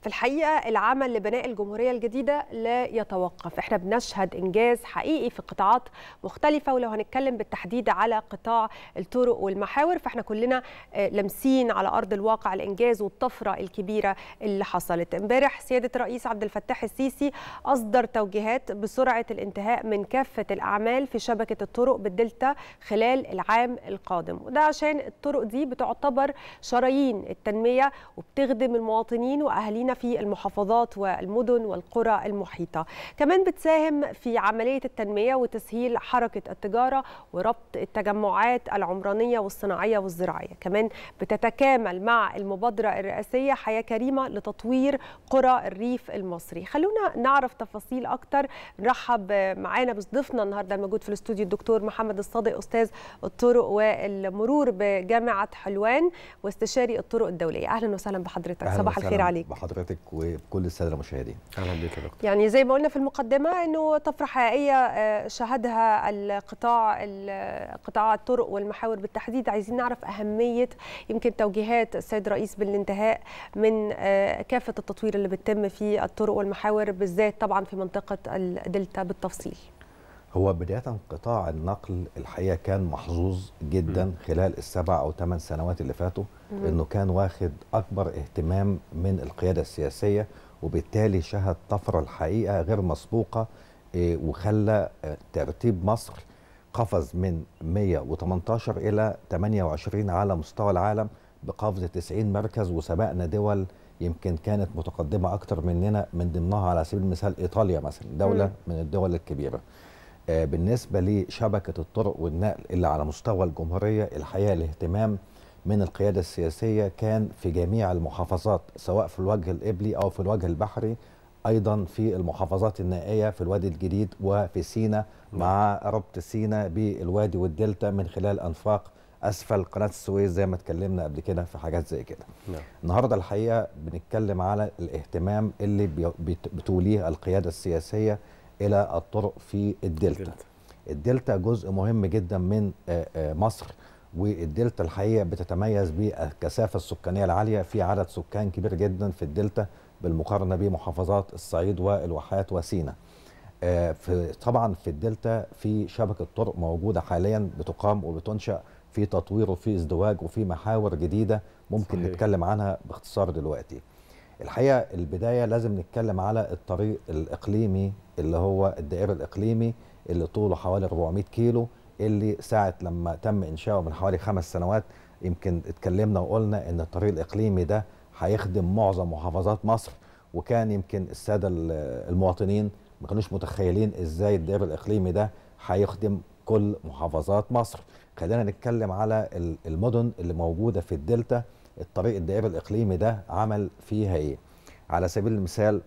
في الحقيقه العمل لبناء الجمهوريه الجديده لا يتوقف احنا بنشهد انجاز حقيقي في قطاعات مختلفه ولو هنتكلم بالتحديد على قطاع الطرق والمحاور فاحنا كلنا آه، لامسين على ارض الواقع الانجاز والطفره الكبيره اللي حصلت امبارح سياده الرئيس عبد الفتاح السيسي اصدر توجيهات بسرعه الانتهاء من كافه الاعمال في شبكه الطرق بالدلتا خلال العام القادم وده عشان الطرق دي بتعتبر شرايين التنميه وبتخدم المواطنين واهالينا في المحافظات والمدن والقرى المحيطة كمان بتساهم في عملية التنمية وتسهيل حركة التجارة وربط التجمعات العمرانية والصناعية والزراعية كمان بتتكامل مع المبادرة الرئاسية حياة كريمة لتطوير قرى الريف المصري خلونا نعرف تفاصيل أكتر نرحب معانا بضيفنا النهاردة الموجود في الاستوديو الدكتور محمد الصادق أستاذ الطرق والمرور بجامعة حلوان واستشاري الطرق الدولية أهلا وسهلا بحضرتك صباح الخير عليك بحضرتك. حضرتك وكل الساده المشاهدين. اهلا بيك يا دكتور. يعني زي ما قلنا في المقدمه انه طفره حقيقيه آه، شهدها القطاع قطاع الطرق والمحاور بالتحديد عايزين نعرف اهميه يمكن توجيهات السيد رئيس بالانتهاء من آه، كافه التطوير اللي بتتم في الطرق والمحاور بالذات طبعا في منطقه الدلتا بالتفصيل. هو بداية قطاع النقل الحقيقة كان محظوظ جدا خلال السبع أو ثمان سنوات اللي فاتوا أنه كان واخد أكبر اهتمام من القيادة السياسية وبالتالي شهد طفرة الحقيقة غير مسبوقة إيه، وخلى آه، ترتيب مصر قفز من 118 إلى 28 على مستوى العالم بقفز 90 مركز وسبقنا دول يمكن كانت متقدمة أكتر مننا من ضمنها على سبيل المثال إيطاليا مثلا دولة من الدول الكبيرة آه، بالنسبه لشبكه الطرق والنقل اللي على مستوى الجمهوريه الحقيقه الاهتمام من القياده السياسيه كان في جميع المحافظات سواء في الوجه القبلي او في الوجه البحري ايضا في المحافظات النائيه في الوادي الجديد وفي سينا مع ربط سينا بالوادي والدلتا من خلال انفاق اسفل قناه السويس زي ما اتكلمنا قبل كده في حاجات زي كده نعم. النهارده الحقيقه بنتكلم على الاهتمام اللي بتوليه القياده السياسيه الى الطرق في الدلتا الدلتا جزء مهم جدا من آه، آه، مصر والدلتا الحقيقه بتتميز بالكثافه السكانيه العاليه في عدد سكان كبير جدا في الدلتا بالمقارنه بمحافظات الصعيد والواحات وسينا آه، في طبعا في الدلتا في شبكه طرق موجوده حاليا بتقام وبتنشا في تطوير وفي ازدواج وفي محاور جديده ممكن صحيح. نتكلم عنها باختصار دلوقتي الحقيقه البدايه لازم نتكلم على الطريق الاقليمي اللي هو الدائري الاقليمي اللي طوله حوالي 400 كيلو اللي ساعه لما تم انشاؤه من حوالي خمس سنوات يمكن اتكلمنا وقلنا ان الطريق الاقليمي ده هيخدم معظم محافظات مصر وكان يمكن الساده المواطنين ما كانوش متخيلين ازاي الدائري الاقليمي ده هيخدم كل محافظات مصر خلينا نتكلم على المدن اللي موجوده في الدلتا الطريق الدائري الاقليمي ده عمل فيها ايه على سبيل المثال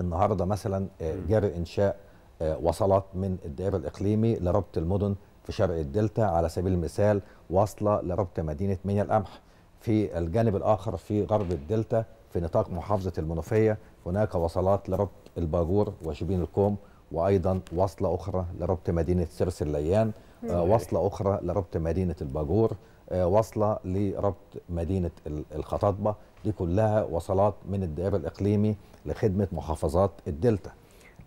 النهارده مثلا آه، جرى انشاء آه، وصلات من الدائري الاقليمي لربط المدن في شرق الدلتا على سبيل المثال واصله لربط مدينه مينا القمح في الجانب الاخر في غرب الدلتا في نطاق محافظه المنوفيه هناك وصلات لربط الباجور وشبين الكوم وايضا وصله اخرى لربط مدينه سرس الليان آه، وصله اخرى لربط مدينه الباجور آه، واصله لربط مدينه الخطاطبه دي كلها وصلات من الدائره الاقليمي لخدمه محافظات الدلتا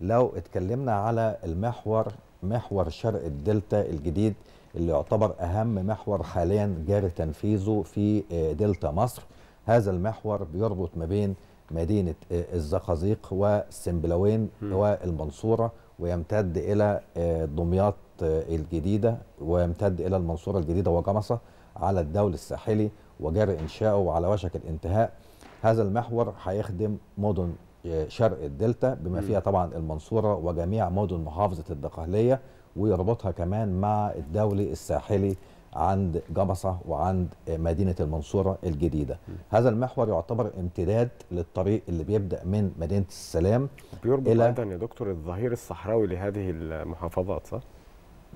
لو اتكلمنا على المحور محور شرق الدلتا الجديد اللي يعتبر اهم محور حاليا جاري تنفيذه في آه، دلتا مصر هذا المحور بيربط ما بين مدينه آه، الزقازيق والسمبلوين والمنصوره ويمتد الى دمياط الجديده ويمتد الى المنصوره الجديده وجمصه على الدولي الساحلي وجري إنشاؤه على وشك الانتهاء هذا المحور هيخدم مدن آه، شرق الدلتا بما فيها طبعا المنصورة وجميع مدن محافظة الدقهلية ويربطها كمان مع الدولي الساحلي عند جمصة وعند آه، مدينة المنصورة الجديدة هذا المحور يعتبر امتداد للطريق اللي بيبدأ من مدينة السلام بيربط إلى أيضا يا دكتور الظهير الصحراوي لهذه المحافظات صح؟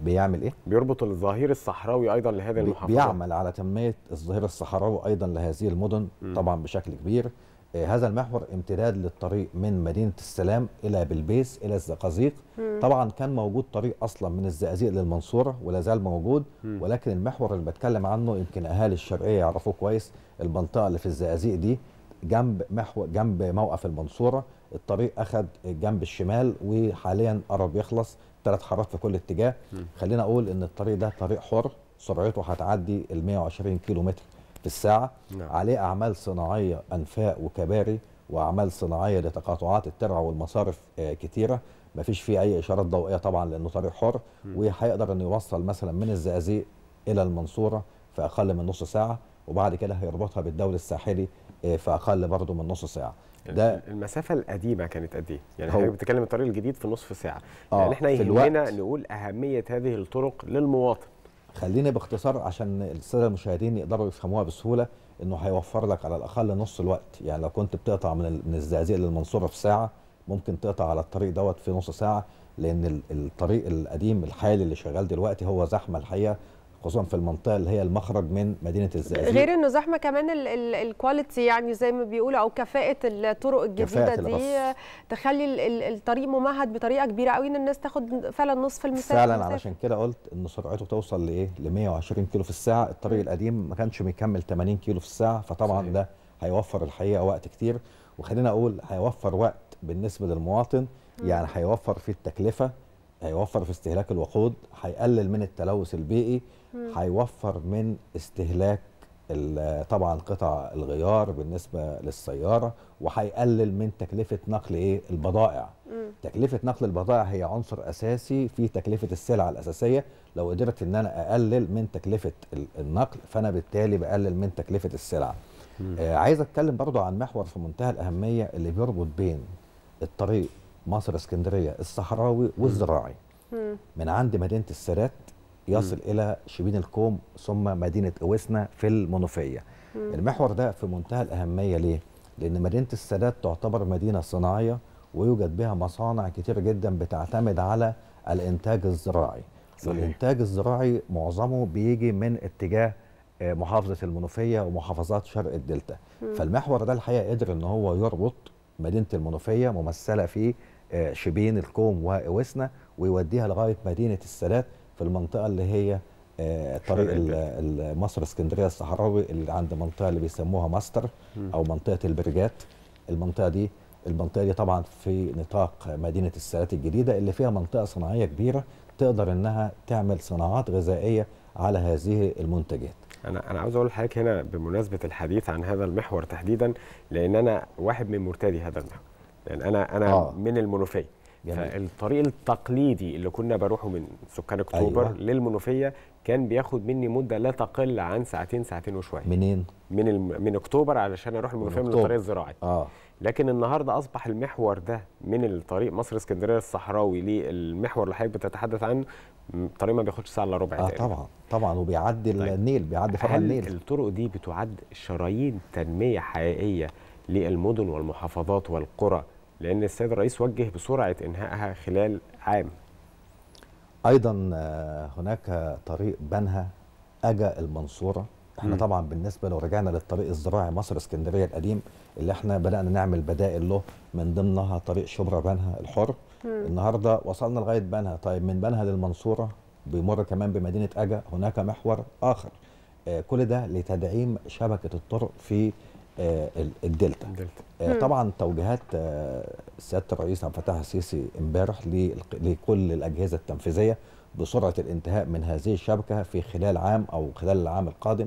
بيعمل ايه؟ بيربط الظهير الصحراوي ايضا لهذه المحافظات بيعمل على تنميه الظهير الصحراوي ايضا لهذه المدن م. طبعا بشكل كبير آه هذا المحور امتداد للطريق من مدينه السلام الى بلبيس الى الزقازيق طبعا كان موجود طريق اصلا من الزقازيق للمنصوره ولا زال موجود م. ولكن المحور اللي بتكلم عنه يمكن اهالي الشرقيه يعرفوه كويس المنطقه اللي في الزقازيق دي جنب محور جنب موقف المنصوره الطريق اخذ جنب الشمال وحاليا قرب يخلص ثلاث حارات في كل اتجاه خلينا اقول ان الطريق ده طريق حر سرعته هتعدي ال 120 كيلو متر في الساعه نعم. عليه اعمال صناعيه انفاق وكباري واعمال صناعيه لتقاطعات الترع والمصارف آه، كتيره ما فيش فيه اي اشارات ضوئيه طبعا لانه طريق حر وهيقدر انه يوصل مثلا من الزقازيق الى المنصوره في اقل من نص ساعه وبعد كده هيربطها بالدول الساحلي آه، في اقل برضه من نص ساعه ده المسافه القديمه كانت قد ايه؟ يعني احنا بنتكلم الطريق الجديد في نصف ساعه آه يعني احنا يهمنا نقول اهميه هذه الطرق للمواطن خليني باختصار عشان الساده المشاهدين يقدروا يفهموها بسهوله انه هيوفر لك على الاقل نص الوقت يعني لو كنت بتقطع من من الزقازيق للمنصوره في ساعه ممكن تقطع على الطريق دوت في نص ساعه لان الطريق القديم الحالي اللي شغال دلوقتي هو زحمه الحقيقه خصوصا في المنطقه اللي هي المخرج من مدينه الزقازيق غير انه زحمه كمان الكواليتي يعني زي ما بيقولوا او كفاءه الطرق الجديده دي البص. تخلي الطريق ممهد بطريقه كبيره قوي ان الناس تاخد فعلا نصف المسافه فعلا المسافة. علشان كده قلت ان سرعته توصل لايه ل 120 كيلو في الساعه الطريق القديم ما كانش بيكمل 80 كيلو في الساعه فطبعا صحيح. ده هيوفر الحقيقه وقت كتير وخلينا اقول هيوفر وقت بالنسبه للمواطن يعني هيوفر في التكلفه هيوفر في استهلاك الوقود هيقلل من التلوث البيئي هيوفر من استهلاك طبعا قطع الغيار بالنسبه للسياره وهيقلل من تكلفه نقل ايه البضائع مم. تكلفه نقل البضائع هي عنصر اساسي في تكلفه السلع الاساسيه لو قدرت ان انا اقلل من تكلفه النقل فانا بالتالي بقلل من تكلفه السلع آه عايز اتكلم برضو عن محور في منتهى الاهميه اللي بيربط بين الطريق مصر اسكندريه الصحراوي والزراعي مم. من عند مدينه السادات يصل م. الى شبين الكوم ثم مدينه اويسنا في المنوفيه م. المحور ده في منتهى الاهميه ليه لان مدينه السادات تعتبر مدينه صناعيه ويوجد بها مصانع كتير جدا بتعتمد على الانتاج الزراعي صحيح. والانتاج الزراعي معظمه بيجي من اتجاه آه، محافظه المنوفيه ومحافظات شرق الدلتا م. فالمحور ده الحقيقه قدر ان هو يربط مدينه المنوفيه ممثله في آه، شبين الكوم واوسنا ويوديها لغايه مدينه السادات في المنطقه اللي هي آه، طريق مصر اسكندريه الصحراوي اللي عند منطقه اللي بيسموها ماستر او منطقه البرجات المنطقه دي المنطقه دي طبعا في نطاق مدينه السادات الجديده اللي فيها منطقه صناعيه كبيره تقدر انها تعمل صناعات غذائيه على هذه المنتجات انا انا عاوز اقول لحضرتك هنا بمناسبه الحديث عن هذا المحور تحديدا لان انا واحد من مرتدي هذا المحور يعني انا انا آه. من المنوفيه جميل. فالطريق التقليدي اللي كنا بروحه من سكان اكتوبر أيوة. للمنوفيه كان بياخد مني مده لا تقل عن ساعتين ساعتين وشويه منين من الم... من اكتوبر علشان اروح المنوفيه من, من الطريق الزراعي اه لكن النهارده اصبح المحور ده من الطريق مصر اسكندريه الصحراوي للمحور اللي حضرتك بتتحدث عنه الطريق ما بياخدش ساعه الا ربع اه طبعا طبعا وبيعدي طيب. النيل بيعدي فرع النيل الطرق دي بتعد شرايين تنميه حقيقيه للمدن والمحافظات والقرى لان السيد الرئيس وجه بسرعه انهائها خلال عام ايضا آه، هناك طريق بنها اجا المنصوره احنا م. طبعا بالنسبه لو رجعنا للطريق الزراعي مصر اسكندريه القديم اللي احنا بدانا نعمل بدائل له من ضمنها طريق شبرا بنها الحر م. النهارده وصلنا لغايه بنها طيب من بنها للمنصوره بيمر كمان بمدينه اجا هناك محور اخر آه، كل ده لتدعيم شبكه الطرق في آه، الدلتا, الدلتا. آه، طبعا توجيهات آه، سياده الرئيس عبد الفتاح السيسي امبارح لكل الاجهزه التنفيذيه بسرعه الانتهاء من هذه الشبكه في خلال عام او خلال العام القادم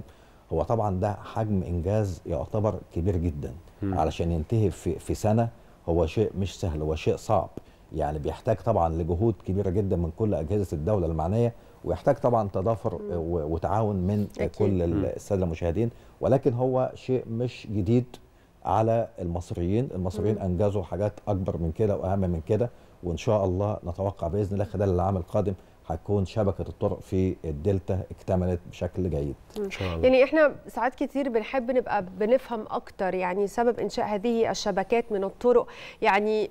هو طبعا ده حجم انجاز يعتبر كبير جدا علشان ينتهي في في سنه هو شيء مش سهل هو شيء صعب يعني بيحتاج طبعا لجهود كبيره جدا من كل اجهزه الدوله المعنيه ويحتاج طبعا تضافر وتعاون من أكيد. كل الساده المشاهدين ولكن هو شيء مش جديد على المصريين المصريين انجزوا حاجات اكبر من كده واهم من كده وان شاء الله نتوقع باذن الله خلال العام القادم هتكون شبكه الطرق في الدلتا اكتملت بشكل جيد ان شاء الله يعني احنا ساعات كتير بنحب نبقى بنفهم اكتر يعني سبب انشاء هذه الشبكات من الطرق يعني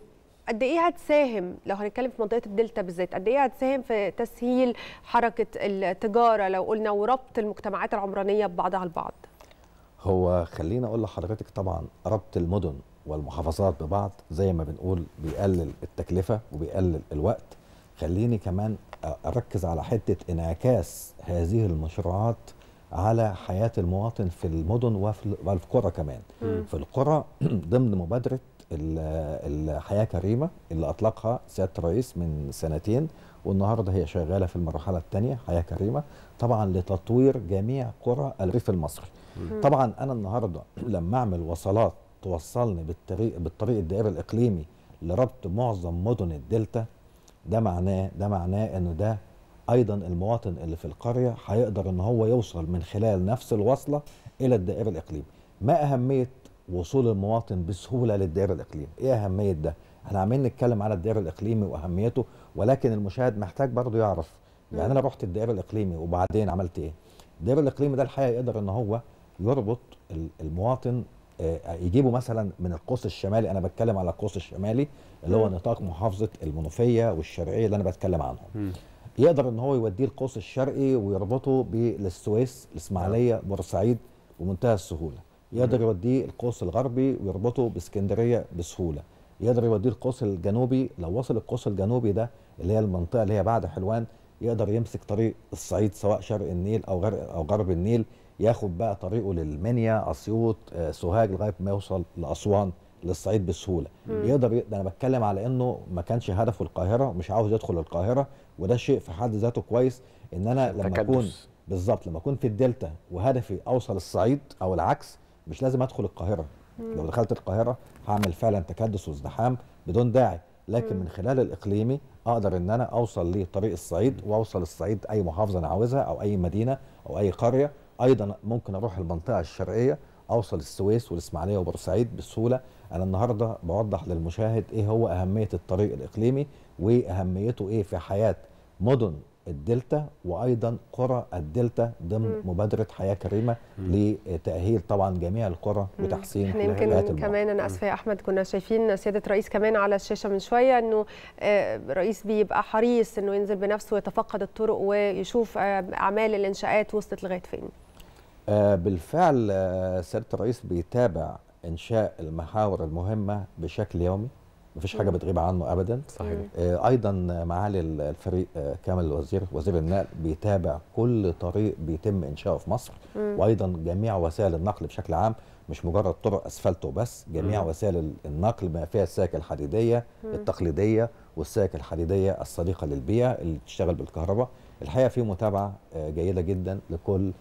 قد ايه هتساهم لو هنتكلم في منطقه الدلتا بالذات قد ايه هتساهم في تسهيل حركه التجاره لو قلنا وربط المجتمعات العمرانيه ببعضها البعض هو خلينا اقول لحضرتك طبعا ربط المدن والمحافظات ببعض زي ما بنقول بيقلل التكلفه وبيقلل الوقت خليني كمان اركز على حته انعكاس هذه المشروعات على حياه المواطن في المدن وفي القرى كمان م. في القرى ضمن مبادره الحياه كريمه اللي اطلقها سياده الرئيس من سنتين والنهارده هي شغاله في المرحله الثانيه حياه كريمه طبعا لتطوير جميع قرى الريف المصري طبعا انا النهارده لما اعمل وصلات توصلني بالطريق بالطريق الدائري الاقليمي لربط معظم مدن الدلتا ده معناه ده معناه انه ده ايضا المواطن اللي في القريه هيقدر ان هو يوصل من خلال نفس الوصله الى الدائري الاقليمي ما اهميه وصول المواطن بسهوله للدائره الاقليم ايه اهميه ده احنا عمالين نتكلم على الدائره الاقليمي واهميته ولكن المشاهد محتاج برضه يعرف يعني انا رحت الدائره الاقليمي وبعدين عملت ايه الدائره الاقليمي ده الحقيقه يقدر ان هو يربط المواطن آه، آه، يجيبه مثلا من القوس الشمالي انا بتكلم على القوس الشمالي اللي هو نطاق محافظه المنوفيه والشرقيه اللي انا بتكلم عنهم يقدر ان هو يوديه القوس الشرقي ويربطه بالسويس الاسماعيليه بورسعيد بمنتهى السهوله يقدر يوديه القوس الغربي ويربطه باسكندريه بسهوله يقدر يوديه القوس الجنوبي لو وصل القوس الجنوبي ده اللي هي المنطقه اللي هي بعد حلوان يقدر يمسك طريق الصعيد سواء شرق النيل او غرب او غرب النيل ياخد بقى طريقه للمنيا اسيوط آه، سوهاج لغايه ما يوصل لاسوان للصعيد بسهوله مم. يقدر ي... ده انا بتكلم على انه ما كانش هدفه القاهره ومش عاوز يدخل القاهره وده شيء في حد ذاته كويس ان انا لما اكون بالظبط لما اكون في الدلتا وهدفي اوصل الصعيد او العكس مش لازم ادخل القاهره مم. لو دخلت القاهره هعمل فعلا تكدس وازدحام بدون داعي لكن مم. من خلال الاقليمي اقدر ان انا اوصل لطريق الصعيد واوصل الصعيد اي محافظه انا عاوزها او اي مدينه او اي قريه ايضا ممكن اروح المنطقه الشرقيه اوصل السويس والاسماعيليه وبورسعيد بسهوله انا النهارده بوضح للمشاهد ايه هو اهميه الطريق الاقليمي واهميته ايه في حياه مدن الدلتا وايضا قرى الدلتا ضمن م. مبادره حياه كريمه م. لتاهيل طبعا جميع القرى وتحسين احنا يمكن كمان انا اسفه يا احمد كنا شايفين سياده الرئيس كمان على الشاشه من شويه انه الرئيس آه، بيبقى حريص انه ينزل بنفسه ويتفقد الطرق ويشوف آه، اعمال الانشاءات وصلت لغايه فين آه، بالفعل سياده الرئيس بيتابع انشاء المحاور المهمه بشكل يومي مفيش حاجه بتغيب عنه ابدا صحيح آه، ايضا معالي الفريق آه، كامل الوزير وزير النقل بيتابع كل طريق بيتم انشاؤه في مصر وايضا جميع وسائل النقل بشكل عام مش مجرد طرق اسفلت وبس جميع وسائل النقل ما فيها السكك الحديديه التقليديه والسكك الحديديه الصديقه للبيئه اللي بتشتغل بالكهرباء الحقيقه في متابعه آه، جيده جدا لكل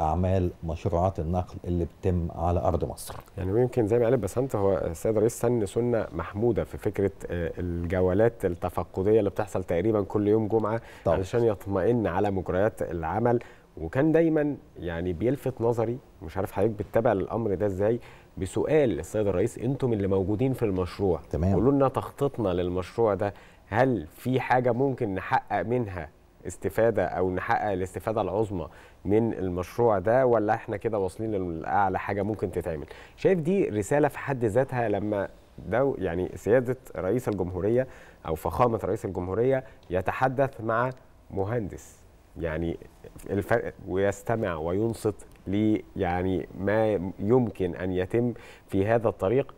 اعمال مشروعات النقل اللي بتتم على ارض مصر. يعني ممكن زي ما قال بسنت هو السيد الرئيس سن سنه محموده في فكره آه، الجولات التفقديه اللي بتحصل تقريبا كل يوم جمعه طبعا. علشان يطمئن على مجريات العمل وكان دايما يعني بيلفت نظري مش عارف حضرتك بتتابع الامر ده ازاي بسؤال السيد الرئيس انتم اللي موجودين في المشروع تمام قولوا لنا تخطيطنا للمشروع ده هل في حاجه ممكن نحقق منها استفاده او نحقق الاستفاده العظمى من المشروع ده ولا احنا كده واصلين لاعلى حاجه ممكن تتعمل شايف دي رساله في حد ذاتها لما ده يعني سياده رئيس الجمهوريه او فخامه رئيس الجمهوريه يتحدث مع مهندس يعني الفرق ويستمع وينصت لي يعني ما يمكن ان يتم في هذا الطريق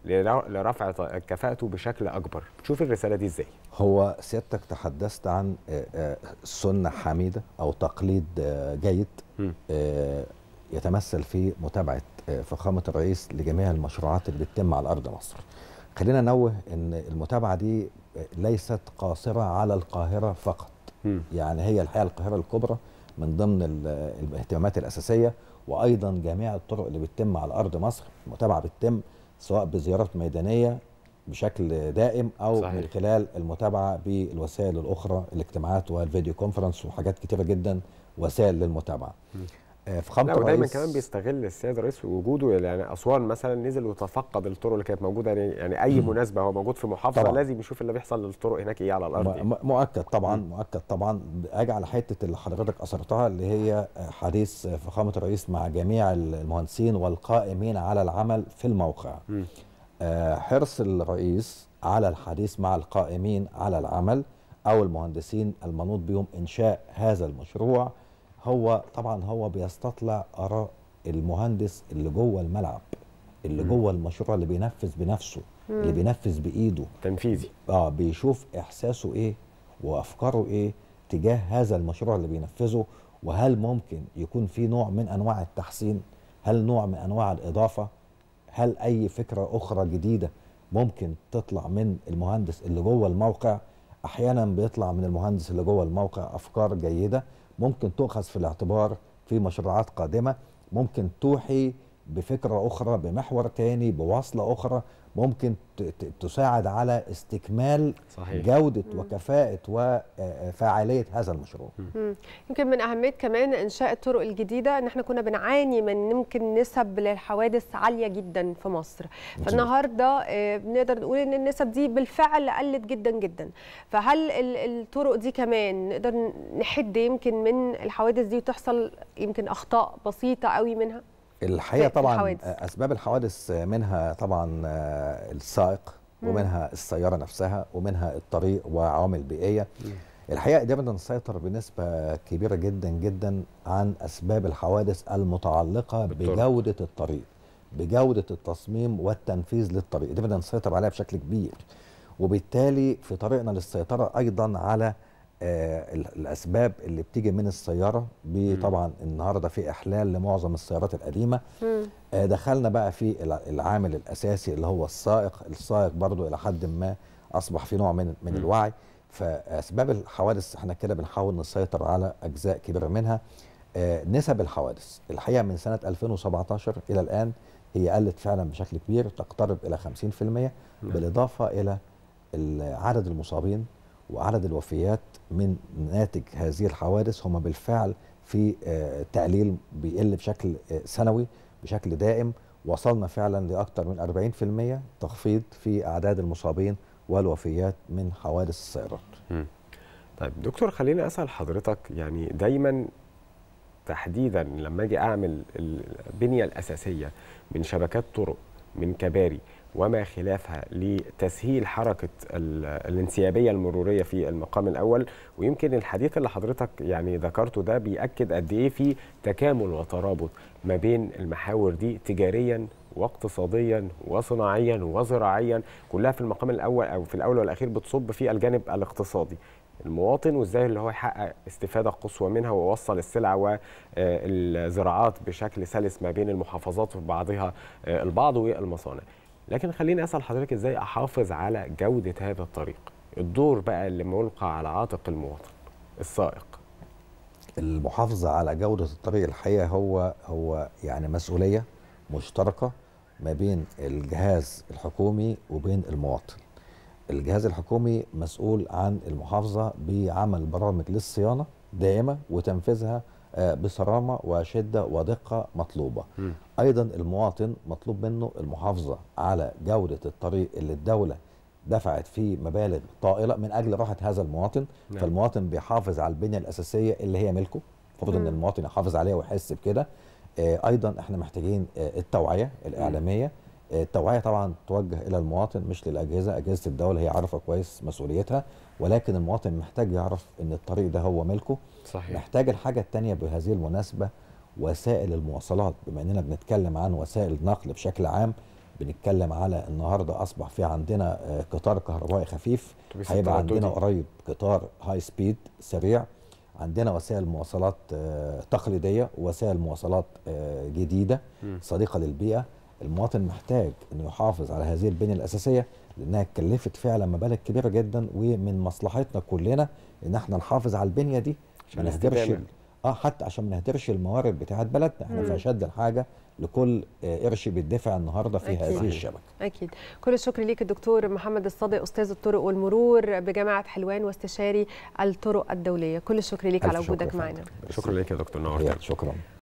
لرفع كفاءته بشكل اكبر تشوف الرساله دي ازاي هو سيادتك تحدثت عن آه، آه، سنه حميده او تقليد آه، جيد يتمثل في متابعه فخامه الرئيس لجميع المشروعات اللي بتتم على ارض مصر خلينا نوه ان المتابعه دي ليست قاصره على القاهره فقط يعني هي الحقيقه القاهره الكبرى من ضمن الاهتمامات الاساسيه وايضا جميع الطرق اللي بتتم على ارض مصر المتابعه بتتم سواء بزيارات ميدانيه بشكل دائم او صحيح. من خلال المتابعه بالوسائل الاخرى الاجتماعات والفيديو كونفرنس وحاجات كتيره جدا وسائل للمتابعه آه، في خبط لا ودايما كمان بيستغل السيد الرئيس وجوده يعني اسوان مثلا نزل وتفقد الطرق اللي كانت موجوده يعني يعني اي م. مناسبه هو موجود في محافظه طبعًا. لازم يشوف اللي بيحصل للطرق هناك ايه على الارض يعني. مؤكد طبعا م. مؤكد طبعا اجي على حته اللي حضرتك اثرتها اللي هي حديث فخامه الرئيس مع جميع المهندسين والقائمين على العمل في الموقع م. آه، حرص الرئيس على الحديث مع القائمين على العمل او المهندسين المنوط بهم انشاء هذا المشروع هو طبعا هو بيستطلع اراء المهندس اللي جوه الملعب اللي جوه المشروع اللي بينفذ بنفسه اللي بينفذ بايده تنفيذي اه بيشوف احساسه ايه وافكاره ايه تجاه هذا المشروع اللي بينفذه وهل ممكن يكون في نوع من انواع التحسين هل نوع من انواع الاضافه هل اي فكره اخرى جديده ممكن تطلع من المهندس اللي جوه الموقع احيانا بيطلع من المهندس اللي جوه الموقع افكار جيده ممكن تؤخذ في الاعتبار في مشروعات قادمه ممكن توحي بفكرة أخرى بمحور تاني بوصلة أخرى ممكن تساعد على استكمال صحيح. جودة مم. وكفاءة وفاعليه هذا المشروع مم. يمكن من أهمية كمان إنشاء الطرق الجديدة أن احنا كنا بنعاني من يمكن نسب للحوادث عالية جدا في مصر نعم. فالنهاردة بنقدر نقول أن النسب دي بالفعل قلت جدا جدا فهل الطرق دي كمان نقدر نحد يمكن من الحوادث دي وتحصل يمكن أخطاء بسيطة قوي منها؟ الحقيقه طبعا الحوادث. اسباب الحوادث منها طبعا آه، السائق ومنها السياره نفسها ومنها الطريق وعوامل بيئيه الحقيقه دايما بدنا نسيطر بنسبه كبيره جدا جدا عن اسباب الحوادث المتعلقه بجوده الطريق بجوده التصميم والتنفيذ للطريق دايما بدنا نسيطر عليها بشكل كبير وبالتالي في طريقنا للسيطره ايضا على آه، الاسباب اللي بتيجي من السياره طبعا النهارده في احلال لمعظم السيارات القديمه آه، دخلنا بقى في العامل الاساسي اللي هو السائق السائق برضو الى حد ما اصبح في نوع من من الوعي فاسباب الحوادث احنا كده بنحاول نسيطر على اجزاء كبيره منها آه، نسب الحوادث الحقيقه من سنه 2017 الى الان هي قلت فعلا بشكل كبير تقترب الى 50% نعم. بالاضافه الى عدد المصابين وعدد الوفيات من ناتج هذه الحوادث هم بالفعل في آه، تعليل بيقل بشكل آه، سنوي بشكل دائم وصلنا فعلا لاكثر من 40% تخفيض في اعداد المصابين والوفيات من حوادث السيارات. طيب دكتور خليني اسال حضرتك يعني دايما تحديدا لما اجي اعمل البنيه الاساسيه من شبكات طرق من كباري وما خلافها لتسهيل حركة الانسيابية المرورية في المقام الأول ويمكن الحديث اللي حضرتك يعني ذكرته ده بيأكد قد إيه في تكامل وترابط ما بين المحاور دي تجاريا واقتصاديا وصناعيا وزراعيا كلها في المقام الأول أو في الأول والأخير بتصب في الجانب الاقتصادي المواطن وازاي اللي هو يحقق استفاده قصوى منها ويوصل السلع والزراعات آه، بشكل سلس ما بين المحافظات وبعضها آه، البعض والمصانع لكن خليني اسال حضرتك ازاي احافظ على جوده هذا الطريق الدور بقى اللي ملقى على عاتق المواطن السائق المحافظه على جوده الطريق الحقيقه هو هو يعني مسؤوليه مشتركه ما بين الجهاز الحكومي وبين المواطن الجهاز الحكومي مسؤول عن المحافظه بعمل برامج للصيانه دائمه وتنفيذها آه، بصرامه وشده ودقه مطلوبه. م. ايضا المواطن مطلوب منه المحافظه على جوده الطريق اللي الدوله دفعت فيه مبالغ طائله من اجل راحه هذا المواطن نعم. فالمواطن بيحافظ على البنيه الاساسيه اللي هي ملكه المفروض ان المواطن يحافظ عليها ويحس بكده آه، ايضا احنا محتاجين آه، التوعيه الاعلاميه التوعيه طبعا توجه الى المواطن مش للاجهزه، اجهزه الدوله هي عارفه كويس مسؤوليتها ولكن المواطن محتاج يعرف ان الطريق ده هو ملكه. صحيح. محتاج الحاجه الثانيه بهذه المناسبه وسائل المواصلات بما اننا بنتكلم عن وسائل نقل بشكل عام بنتكلم على النهارده اصبح في عندنا آه، قطار كهربائي خفيف هيبقى عندنا قريب قطار هاي سبيد سريع عندنا وسائل مواصلات آه، تقليديه ووسائل مواصلات آه، جديده صديقه للبيئه المواطن محتاج انه يحافظ على هذه البنيه الاساسيه لانها كلفت فعلا مبالغ كبيره جدا ومن مصلحتنا كلنا ان احنا نحافظ على البنيه دي عشان ما نهدرش اه حتى عشان ما نهدرش الموارد بتاعه بلدنا احنا في اشد الحاجه لكل قرش بيدفع النهارده في أكيد. هذه الشبكه. اكيد. كل الشكر ليك الدكتور محمد الصادق استاذ الطرق والمرور بجامعه حلوان واستشاري الطرق الدوليه، كل الشكر ليك على وجودك معنا. شكرا ليك يا دكتور نورتنا. شكرا.